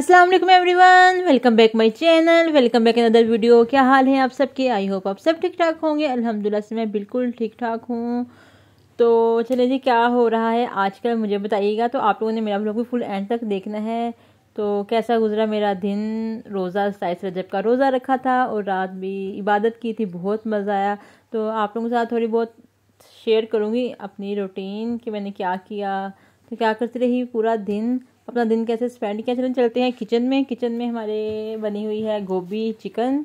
अस्सलाम वालेकुम everyone welcome back my channel welcome back another video क्या हाल है आप सबके आई होप आप सब ठीक ठाक होंगे अल्हम्दुलिल्लाह से मैं बिल्कुल ठीक ठाक हूँ तो चलिए जी क्या हो रहा है आजकल मुझे बताइएगा तो आप लोगों ने मेरा ब्लॉग भी फुल एंड तक देखना है तो कैसा गुजरा मेरा दिन रोज़ा साइस रजब का रोज़ा रखा था और रात भी इबादत की थी बहुत मज़ा आया तो आप लोगों के साथ थोड़ी बहुत शेयर करूँगी अपनी रूटीन कि मैंने क्या किया तो क्या करती रही पूरा दिन अपना दिन कैसे स्पेंड किया चलें चलते हैं किचन में किचन में हमारे बनी हुई है गोभी चिकन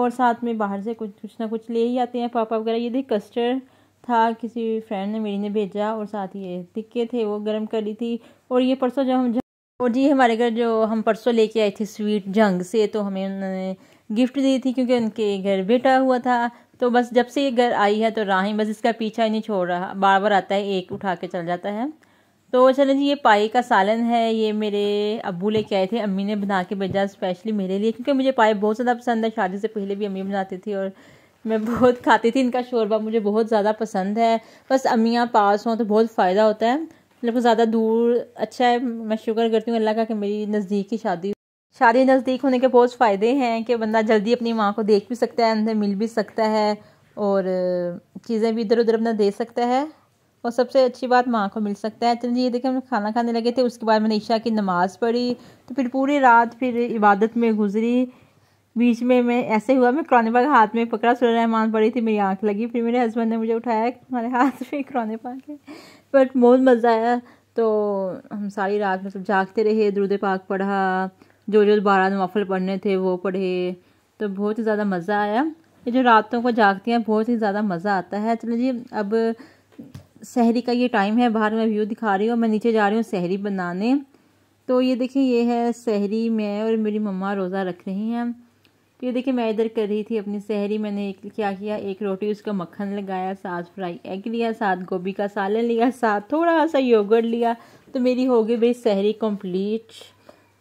और साथ में बाहर से कुछ कुछ ना कुछ ले ही आते हैं पापा वगैरह ये देख कस्टर्ड था किसी फ्रेंड ने मेरी ने भेजा और साथ ये टिक्के थे वो गर्म कर ली थी और ये परसों जब हम और जी हमारे घर जो हम परसों लेके आए थे स्वीट जंग से तो हमें उन्होंने गिफ्ट दी थी क्योंकि उनके घर बेटा हुआ था तो बस जब से ये घर आई है तो राहें बस इसका पीछा ही नहीं छोड़ रहा बार बार आता है एक उठा के चल जाता है तो चलें जी ये पाए का सालन है ये मेरे अबू लेके आए थे अम्मी ने बना के भेजा स्पेशली मेरे लिए क्योंकि मुझे पाए बहुत ज़्यादा पसंद है शादी से पहले भी अम्मी बनाती थी और मैं बहुत खाती थी इनका शोरबा मुझे बहुत ज़्यादा पसंद है बस अम्मियाँ पास हों तो बहुत फ़ायदा होता है मतलब ज़्यादा दूर अच्छा है मैं शुक्र करती हूँ अल्लाह का कि मेरी नज़दीक की शादी शादी नज़दीक होने के बहुत फ़ायदे हैं कि बंदा जल्दी अपनी माँ को देख भी सकता है अंदर मिल भी सकता है और चीज़ें भी इधर उधर अपना दे सकता है और सबसे अच्छी बात माँ को मिल सकता है चलिए ये देखिए हम खाना खाने लगे थे उसके बाद मैंने ईशा की नमाज़ पढ़ी तो फिर पूरी रात फिर इबादत में गुजरी बीच में मैं ऐसे हुआ मैं कुरान पाक हाथ में पकड़ा सुर रहमान पड़ी थी मेरी आँख लगी फिर मेरे हस्बैंड ने मुझे उठाया हमारे हाथ में कुरान पाक है बट बहुत मज़ा आया तो हम सारी रात में सब जागते रहे दुरुद पाक पढ़ा जो जो बारह नवाफल पढ़ने थे वो पढ़े तो बहुत ही ज़्यादा मज़ा आया ये जो रातों को जागती हैं बहुत ही ज़्यादा मज़ा आता है चलो जी अब शहरी का ये टाइम है बाहर मैं व्यू दिखा रही हूँ मैं नीचे जा रही हूँ शहरी बनाने तो ये देखिए ये है शहरी मैं और मेरी मम्मा रोज़ा रख रही हैं तो ये देखिए मैं इधर कर रही थी अपनी शहरी मैंने एक क्या किया एक रोटी उसका मक्खन लगाया साथ फ्राई एग लिया साथ गोभी का सालन लिया साथ थोड़ा सा योगर्ट लिया तो मेरी हो गई भाई शहरी कम्प्लीट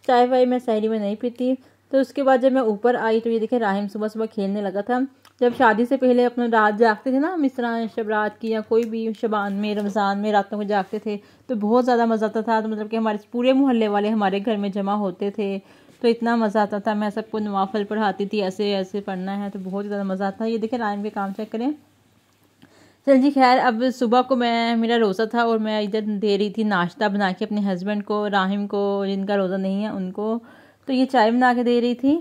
चाय वाय मैं शहरी में नहीं पीती तो उसके बाद जब मैं ऊपर आई तो ये देखिए राहिम सुबह सुबह खेलने लगा था जब शादी से पहले अपने रात जागते थे ना हम इस तरह शबरात की या कोई भी शबान में रमज़ान में रातों को जागते थे तो बहुत ज़्यादा मज़ा आता था तो मतलब कि हमारे पूरे मोहल्ले वाले हमारे घर में जमा होते थे तो इतना मज़ा आता था मैं सबको नवाफल पढ़ाती थी ऐसे ऐसे पढ़ना है तो बहुत ज़्यादा मज़ा आता ये देखें लाइन के काम चेक करें चल जी खैर अब सुबह को मैं मेरा रोज़ा था और मैं इधर दे रही थी नाश्ता बना के अपने हस्बैंड को राहिम को जिनका रोज़ा नहीं है उनको तो ये चाय बना के दे रही थी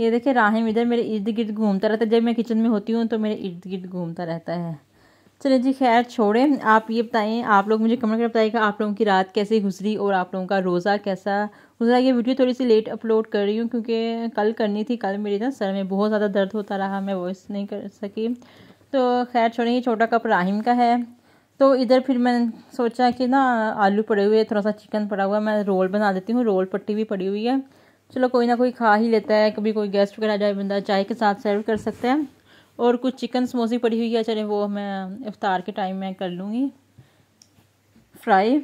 ये देखिए राहिम इधर मेरे इर्द गिर्द घूमता रहता है जब मैं किचन में होती हूँ तो मेरे इर्द गिर्द घूमता रहता है चलिए जी खैर छोड़ें आप ये बताएं आप लोग मुझे कमेंट कर बताइएगा आप लोगों की रात कैसे गुजरी और आप लोगों का रोज़ा कैसा गुजरा ये वीडियो थोड़ी सी लेट अपलोड कर रही हूँ क्योंकि कल करनी थी कल मेरी ना सर में बहुत ज़्यादा दर्द होता रहा मैं वॉइस नहीं कर सकी तो खैर छोड़ें ये छोटा कप राहिम का है तो इधर फिर मैंने सोचा कि ना आलू पड़े हुए थोड़ा सा चिकन पड़ा हुआ मैं रोल बना देती हूँ रोल पट्टी भी पड़ी हुई है चलो कोई ना कोई खा ही लेता है कभी कोई गेस्ट वगैरह आ जाए बंदा चाय के साथ सर्व कर सकते हैं और कुछ चिकन समोसी पड़ी हुई है चले वो मैं इफ़ार के टाइम में कर लूँगी फ्राई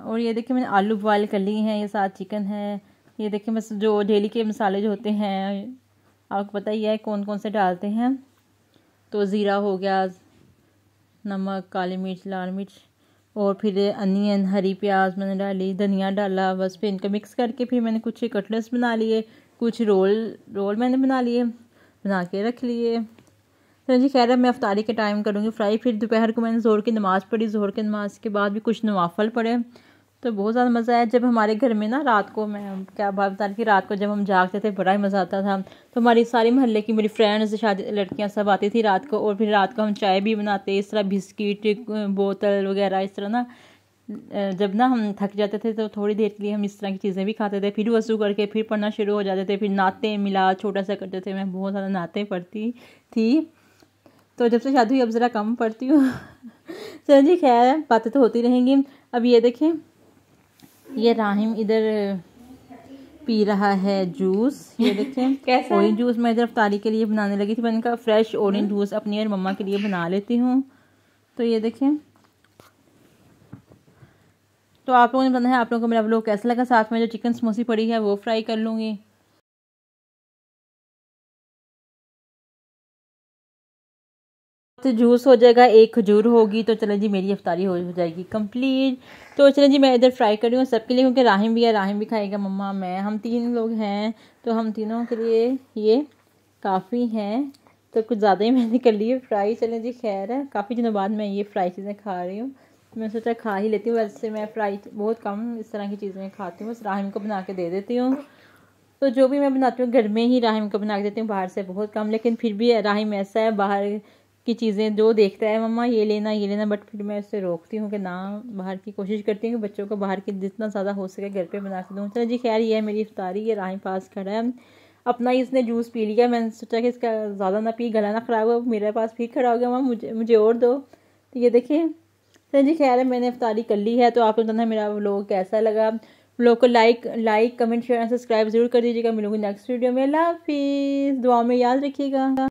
और ये देखिए मैंने आलू बॉयल कर लिए हैं ये साथ चिकन है ये देखिए मैं जो डेली के मसाले जो होते हैं आपको पता ही है कौन कौन से डालते हैं तो ज़ीरा हो गया नमक काली मिर्च लाल मिर्च और फिर अनियन हरी प्याज मैंने डाली धनिया डाला बस फिर इनका मिक्स करके फिर मैंने कुछ कटलेट्स बना लिए कुछ रोल रोल मैंने बना लिए बना के रख लिए तो जी खैर मैं अफ्तारी के टाइम करूँगी फ्राई फिर दोपहर को मैंने जोर की नमाज़ पढ़ी जोर की नमाज के बाद भी कुछ नवाफल पढ़े तो बहुत ज़्यादा मज़ा आया जब हमारे घर में ना रात को मैं क्या बात बता रही थी रात को जब हम जागते थे बड़ा ही मज़ा आता था तो हमारी सारी मोहल्ले की मेरी फ्रेंड्स शादी लड़कियां सब आती थी रात को और फिर रात को हम चाय भी बनाते इस तरह बिस्किट बोतल वगैरह इस तरह ना जब ना हम थक जाते थे तो थोड़ी देर के लिए हम इस तरह की चीज़ें भी खाते थे फिर वसू करके फिर पढ़ना शुरू हो जाते थे फिर नाते मिला छोटा सा करते थे मैं बहुत ज़्यादा नाते पढ़ती थी तो जब से शादी हुई अब ज़रा कम पढ़ती हूँ चलो जी खैर बातें तो होती रहेंगी अब ये देखें ये राहिम इधर पी रहा है जूस ये देखें कैसे ऑरेंज जूस मैं इधर अफ्तारी के लिए बनाने लगी थी मैंने कहा फ्रेश ऑरेंज जूस अपनी और मम्मा के लिए बना लेती हूँ तो ये देखें तो आप लोगों ने बताया है आप लोगों को मेरा व्लॉग कैसा लगा साथ में जो चिकन समोसी पड़ी है वो फ्राई कर लूँगी तो जूस हो जाएगा एक खजूर होगी तो चलें जी मेरी अफ्तारी हो जाएगी कंप्लीट तो चलें जी मैं इधर फ्राई कर रही हूँ सबके लिए क्योंकि राहिम भी है राहिम भी खाएगा मम्मा मैं हम तीन लोग हैं तो हम तीनों के लिए ये काफ़ी हैं तो कुछ ज़्यादा ही मैंने कर है फ्राई चलें जी खैर है काफ़ी दिनों बाद मैं ये फ्राई चीज़ें खा रही हूँ मैं सोचा खा ही लेती हूँ वैसे मैं फ्राई बहुत कम इस तरह की चीज़ें खाती हूँ बस राहिम को बना के दे देती हूँ तो जो भी मैं बनाती हूँ घर में ही राहिम को बना के देती हूँ बाहर से बहुत कम लेकिन फिर भी राहिम ऐसा है बाहर की चीज़ें जो देखता है मम्मा ये लेना ये लेना बट फिर मैं उससे रोकती हूँ कि ना बाहर की कोशिश करती हूँ कि बच्चों को बाहर की जितना ज़्यादा हो सके घर पे बना के दूँ चलो जी खैर ये है मेरी इफ्तारी ये राही पास खड़ा है अपना ही इसने जूस पी लिया मैंने सोचा कि इसका ज़्यादा ना पी गला ना ख़राब हो मेरे पास फिर खड़ा हो गया मम्मा मुझे मुझे और दो तो ये देखिए चलो जी खैर है मैंने इफ्तारी कर ली है तो आप लोग मेरा व्लॉग कैसा लगा लोग को like like comment share subscribe जरूर कर दीजिएगा मिलूंगी नेक्स्ट वीडियो में अल्लाह हाफिज़ दुआ में याद रखिएगा